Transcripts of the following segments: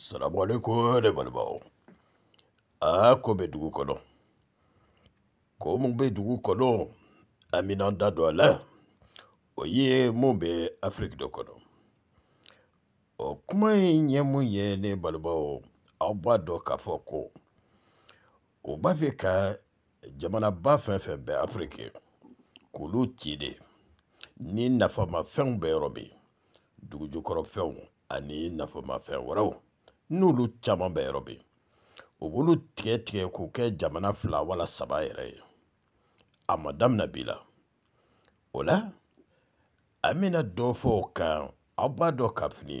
Salamu alaikum ne balimaw aa ko bɛ dugu kɔnɔ ko mun bɛ dugu kɔnɔ an bɛ n'an da don a la o ye mun bɛ afiriki dɔ kɔnɔ o kuma in ɲɛ mun ye ne balimaw aw b'a dɔn k'a fɔ ko u b'a fɛ ka jamanaba fɛn fɛn bɛ afiriki k'olu ci de ni nafamafɛnw bɛ yɔrɔ min dugujukɔrɔfɛnw ani nafamafɛn wɛrɛw n'olu caman bɛ yɔrɔ bi u b'olu tigɛ tigɛ k'u kɛ jamana fila wala saba yɛrɛ ye a ma damina bi la o la an bɛna dɔ fɔ o kan aw b'a dɔn ka fini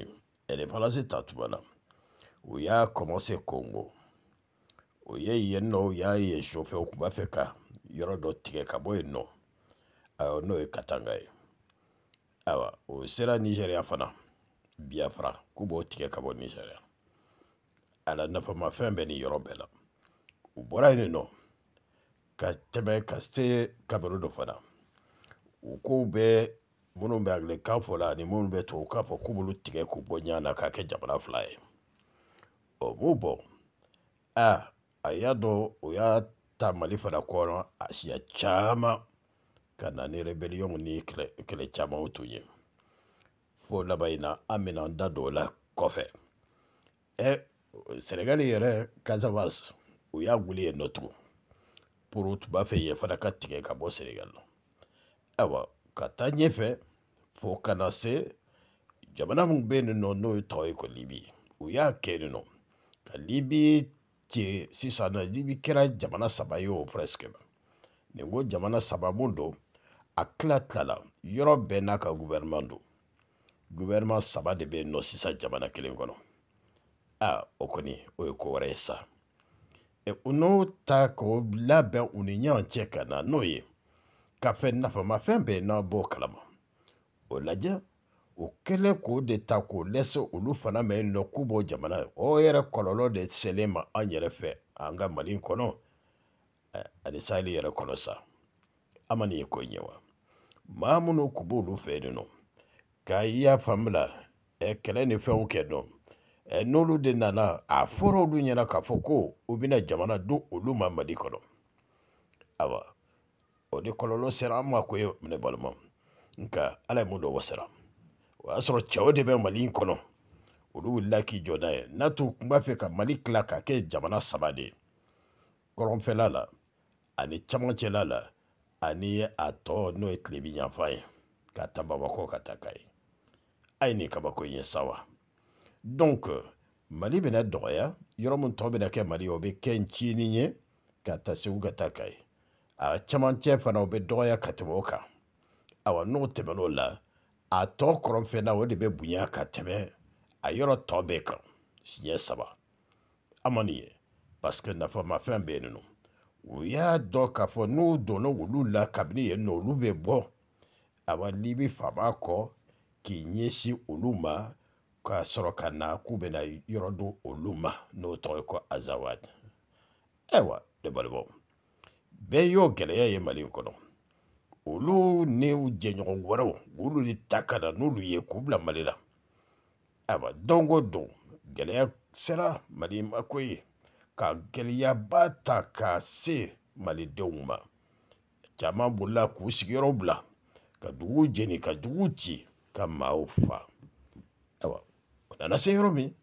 ɛrɛpalasi ta tuma na u y'a kɔmɔse kongo o ye yen nɔ u y'a ye sufɛ u tun b'a fɛ ka yɔrɔ dɔ tigɛ ka bɔ yen nɔ ayiwa n'o ye katanga ye ayiwa o sera nizeriya fana biafra k'u b'o tigɛ ka bɔ nizeriya ala nafama fɛn bɛ ni yɔrɔ bɛɛ la u bɔra yen nɔ ka tɛmɛ ka se kabiro dɔ fana u kow bɛɛ minnu bɛ angilɛkan fɔ la ani minnu bɛ tubabukan fɔ k'u b'olu tigɛ k'u bɔ ɲɔgɔn na k'a kɛ jamana fila ye ɔ m'u bɔ a a y'a dɔn o y'a ta mali fana kɔnɔ a siya caman ka na ni rebeliyɔn ni kɛlɛ camanw tun ye fo laban in na an bɛna an da don o la kɔfɛ ɛ sɛnɛgali yɛrɛ kasavas u y'a wuli yen nɔ tugun pour u tun b'a fɛ yen fana ka tigɛ ka bɔ sɛnɛgali la ayiwa ka taa ɲɛfɛ fo ka na se jamana min bɛ yen nɔ n'o ye tɔw ye ko libi u y'a kɛ yen nɔ ka libi cɛ sisan nɔ libi kɛra jamana saba ye o presque nin ko jamana saba mun don a tila tilala yɔrɔ bɛɛ n'a ka gouvernement don gouvernement saba de bɛ yen nɔ sisan jamana kelen kɔnɔ. a o kɔni o ye ko wɛrɛ ye sa n'o ta k'o labɛn u ni ɲɔgɔn cɛ ka na n'o ye ka fɛn nafamafɛn bɛɛ n'a b'o kalama o lajɛ o kɛlen k'o de ta k'o lɛse olu fana ma yen nɔ k'u b'o jamana o yɛrɛ kɔlɔlɔ de selen ma an yɛrɛ fɛ an ka mali kɔnɔ ani saheli yɛrɛ kɔnɔ sa an ma nin ye ko in ye wa maa minnu tun b'olu fɛ yen nɔ k'a y'a faamu la kɛlɛ ni fɛnw kɛ dɔn n'olu de nana a fɔra olu ɲɛna k'a fɔ ko u bɛna jamana don olu ma mali kɔnɔ awa o de kɔlɔlɔ sera an ma ko ye ne balima nka ala ye mun dɔ wasara o y'a sɔrɔ cɛw de bɛ mali in kɔnɔ olu wulila k'i jɔ n'a ye n'a to kun b'a fɛ ka mali tila ka kɛ jamana saba de ye kɔrɔnfɛla la ani camancɛla la ani a tɔ n'o ye tilebi yanfan ye ka taa babakɔ ka taa k'a ye a ye nin kabako in ye sa wa donc euh, mali bɛna dɔgɔya yɔrɔ min tɔ bɛna kɛ mali ye o bɛ kɛ n ye ka taa segu ka taa kayi a camancɛ fana o bɛ dɔgɔya ka tɛmɛ o kan awa n'o tɛmɛn'o la a tɔ kɔrɔnfɛn na o de bɛ bonya ka tɛmɛ a yɔrɔ tɔ bɛɛ kan siɲɛ saba a ma nin ye parce que nafamafɛn bɛ yen u y'a dɔn k'a fɔ n'u donna olu la kabini yen nɔ olu bɛ bɔ awa libi faama kɔ k'i ɲɛsin olu ma ka sɔrɔ ka na k'u bɛna yɔrɔ di olu ma n'o tɔgɔ ye ko azawad ayiwa ne balimaw bɛɛ y'o gɛlɛya ye mali in kɔnɔ olu ni jɛɲɔgɔn wɛrɛw olu de ta ka na n'olu ye k'u bila mali la ayiwa don o don gɛlɛya sera mali ma ko ye ka gɛlɛyaba ta ka se malidenw ma caman bolila k'u sigiyɔrɔ bila ka dugu jeni ka dugu ci ka maaw fa nana eh, se yɔrɔ min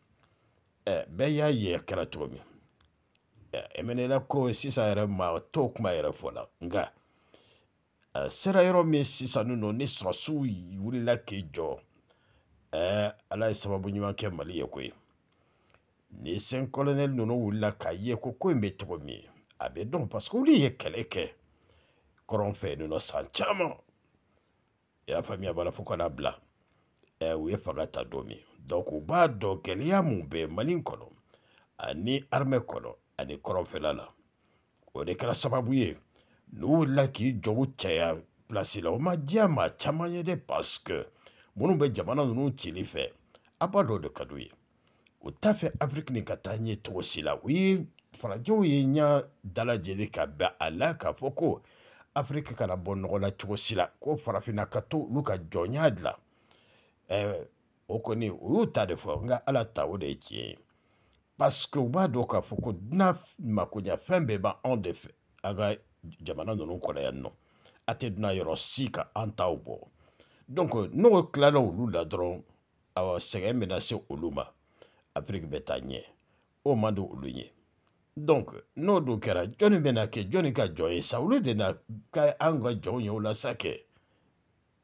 bɛɛ y'a ye a kɛra cogo min emenela ko sisan yɛrɛ ma t'o kuma yɛrɛ fɔ la nka a sera yɔrɔ min sisan nin nɔ ni sɔrɔsiw wulila k'i jɔ ɛɛ ala ye sababu ɲuman kɛ mali ye koyi ni sen kolonɛli ninnu wulila k'a ye ko ko in bɛ cogo min a bɛ dɔn parce que olu ye kɛlɛ kɛ kɔrɔn fɛ yen nɔ san caman i y'a faamuya b'a la fo ka n'a bila ɛɛ u ye fanga ta don min donc u b'a dɔn gɛlɛya mun bɛ mali kɔnɔ ani armɛ kɔnɔ ani kɔrɔnfɛla la o de kɛra sababu ye n'u wulila k'i jɔ u cɛya pilasi la o ma diya maa caman ye dɛ parce que minnu bɛ jamana ninnu cili fɛ a b'a dɔn o de ka d'u ye u t'a fɛ afiriki nin ka taa ɲɛ cogo si la u ye farajɛw ye ɲa dalajɛli ka bɛn a la k'a fɔ ko afiriki kana bɔ nɔgɔ la cogo si la ko farafinna ka to olu ka jɔnya dilan ɛɛ o kɔni o y'u ta de fɔ nka ala ta o de ye tiɲɛ ye parce que u b'a dɔn k'a fɔ ko dunan makoɲa fɛn bɛɛ b'anw de fɛ an ka jamana ninnu kɔnɔ yan nɔ a tɛ dunan yɔrɔ si ka an taw bɔ donc n'o tilala olu la dɔrɔn awɔ sɛgɛn bɛna se olu ma afiriki bɛ taa ɲɛ o man di olu ye donc n'o dun kɛra jɔnni bɛna kɛ jɔnni ka jɔn ye sa olu de na ka an ka jɔnw ye o la sa kɛ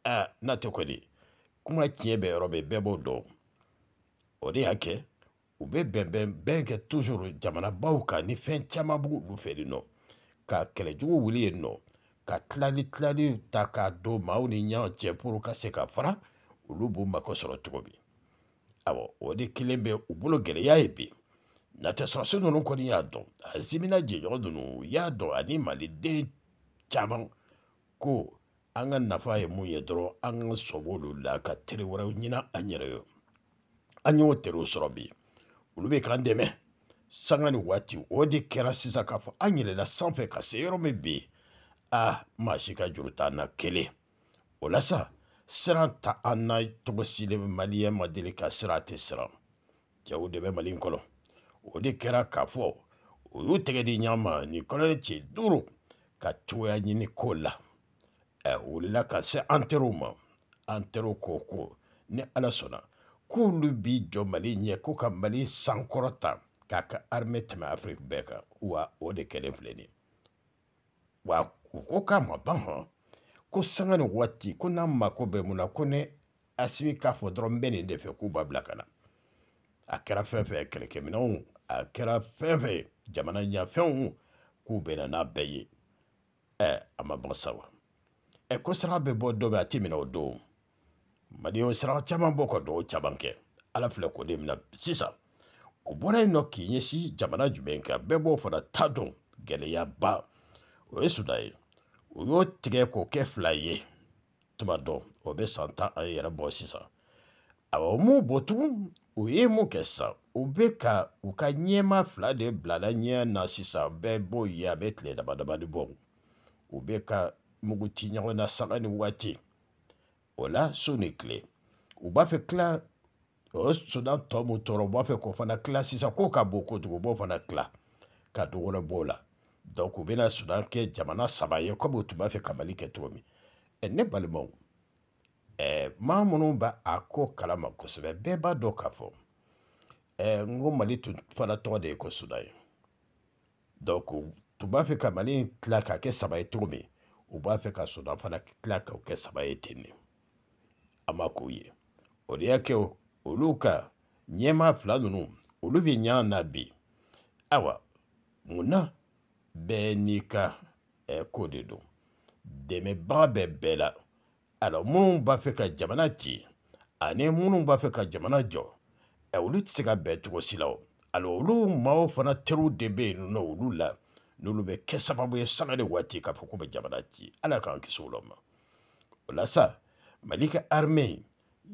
aa n'a tɛ kɔni kuma na tiɲɛ bɛ yɔrɔ bɛɛ bɛɛ b'o dɔn o de y'a kɛ u bɛ bɛnbɛn bɛn kɛ tuzuru jamanabaw kan ni fɛn caman b'u olu fɛ yen nɔ ka kɛlɛjugu wuli yen nɔ ka tilali tilali ta k'a don maaw ni ɲɔgɔn cɛ puru ka se ka fara olu b'u mako sɔrɔ cogo min awɔ o de kelen bɛ u bolo gɛlɛya ye bi natɛsɔrɔsi ninnu kɔni y'a dɔn a zimina jɛɲɔgɔn ninnu u y'a dɔn ani maliden caman ko an ka nafa ye mun ye dɔrɔn an ka sɔbɔ olu la ka tere wɛrɛw ɲina an yɛrɛ ye an y'o terew sɔrɔ bi olu bɛ k'an dɛmɛ sanga ni waati o de kɛra sisan k'a fɔ an yɛlɛla sanfɛ ka se yɔrɔ min bi a maa si ka juru t'an na kelen o la sa siran ta an na tɔgɔsilen maliyɛn ma deli ka siran a tɛ siran cɛw de bɛ mali in kɔnɔ o de kɛra k'a fɔ o y'u tɛgɛ di ɲɔgɔn ma nin kɔnɔ ni cɛ duuru ka cogoya ɲini ko la a eh, wulila ka se an teriw ma an teriw ko ko ni ala sɔnna k'olu b'i jɔ mali ɲɛ ko ka mali sankɔrɔta k'a ka arime tɛmɛ afiriki bɛɛ kan wa o de kɛlen filɛ nin wa u ko k'a ma ban hɔn ko sanga ni waati ko n'a mako bɛ mun na ko ne asimi k'a fɔ dɔrɔn n bɛ nin de fɛ k'u b'a bila ka na a kɛra fɛn fɛn kɛlɛkɛminɛnw a kɛra fɛn fɛn jamana ɲɛfɛnw k'u bɛnna n'a bɛɛ ye ɛ eh, a ma ban sa wa ɛko sira bɛ bɔ dɔ bɛ a ti minɛ o don mali y'o sira caman bɔ ka dɔw caman kɛ ala filɛ k'o de minɛ sisan o bɔra yen nɔ k'i ɲɛsin jamana jumɛn kan bɛɛ b'o fana ta dɔn gɛlɛyaba o ye sudan ye u y'o tigɛ k'o kɛ fila ye tuma dɔ o bɛ san tan ani yɛrɛ bɔ sisan awɔ u m'u bɔ tugun u ye mun kɛ sisan u bɛ ka u ka ɲɛma fila de bila la ɲɛ na sisan bɛɛ b'o ye a bɛ tile dama dama de bɔ u bɛ ka mu gutinya na saga ni waati o la su ni kile u b'a fɛ kila o sudan tɔ mu tɔɔrɔ u b'a fɛ k'o fana kila sisan k'o ka bon kojugu u b'o fana kila ka dɔ wɛrɛ b'o la donc u bɛna sudan kɛ jamana saba ye komi u tun b'a fɛ ka mali kɛ cogo min ɛ e ne balimaw ɛ e, maa minnu b'a a ko kalama kosɛbɛ bɛɛ b'a dɔn k'a fɔ ɛ n ko mali tun fana tɔgɔ de ye ko sudan ye donc tun b'a fɛ ka mali in tila k'a kɛ saba ye cogo min u b'a fɛ ka soda fana tila k'o kɛ saba ye ten de a ma k'o ye o de y'a kɛ olu ka ɲɛmaa fila ninnu olu bɛ ɲa na bi awa munna bɛɛ n'i ka eh, ko de don dɛmɛbaga bɛ bɛɛ la ala minnu b'a fɛ ka jamana ci ani minnu b'a fɛ ka jamana jɔ olu tɛ se ka bɛn cogo si la o ala olu maaw fana teriw de bɛ yen nɔ olu la n'olu bɛ kɛ sababu ye sanga ni waati k'a fɔ k'u bɛ jamana ci ala k'an kisi o la ma o la sa mali ka arime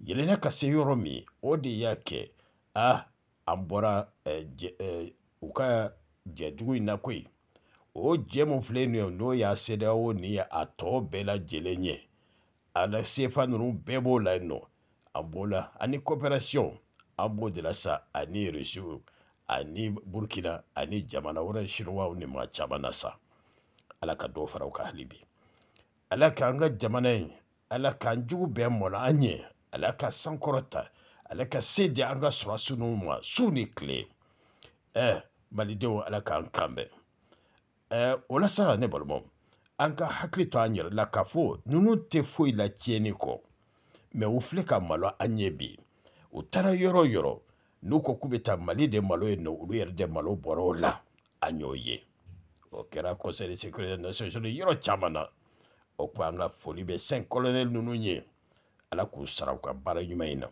yɛlɛla ka se yɔrɔ min o de y'a kɛ a an bɔra u ka jɛdugu in na koyi o jɛ mun filɛ nin ye n'o y'a sedawo ni a tɔ bɛɛ lajɛlen ye a la sefa ninnu bɛɛ b'o la yen nɔ an b'o la ani coopération an b'o de la sa ani rusiw ani burkina ani jamana wɛrɛ shiriwaw ni maa caman na sa ala ka dɔ fara u ka hali bi ala k'an ka jamana in ala k'an jugu bɛɛ mɔna an ɲɛ ala ka sankɔrɔta ala ka se di an ka sɔrɔsi ninnu ma su ni tile ɛ malidenw ala k'an kan bɛn ɛ o la sa ne balimaw an ka hakili to an yɛrɛ la k'a fɔ ninnu tɛ foyi la tiɲɛni kɔ mɛ u filɛ ka malo an ɲɛ bi u taara yɔrɔ o yɔrɔ n'u ko k'u bɛ taa mali de malo yen nɔ olu yɛrɛ de malo bɔra o la an y'o ye o kɛra conseil de sécurité nations unies yɔrɔ caman na o ko an ka foli bɛ saint colonel ninnu ye ala k'u sara u ka baara ɲuman in na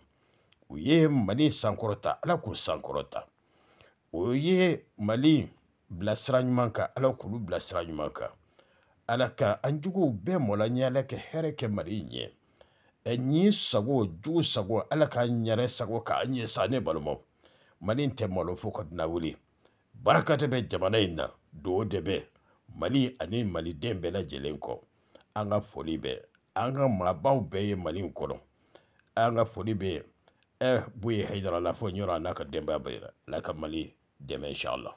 u ye mali sankɔrɔta ala k'u sankɔrɔta o ye mali bila sira ɲuman kan ala k'olu bila sira ɲuman kan ala ka an juguw bɛɛ mɔla ɲɛ ala kɛ hɛrɛ kɛ mali ɲɛ ɛnyi sago ju sago ala k'an yɛrɛ sago ka an ye sa ne balimaw mali tɛ malo fo ka dina wuli baraka de bɛ jamana in na do de bɛ mali ani maliden bɛɛ lajɛlen kɔ an ka foli bɛ an ka maabaw bɛɛ ye mali in kɔnɔ an ka foli bɛ ɛ boye hayidara la fo yɔrɔ a n'a ka denbaya bɛɛ la n'a ka mali dɛmɛ inshallah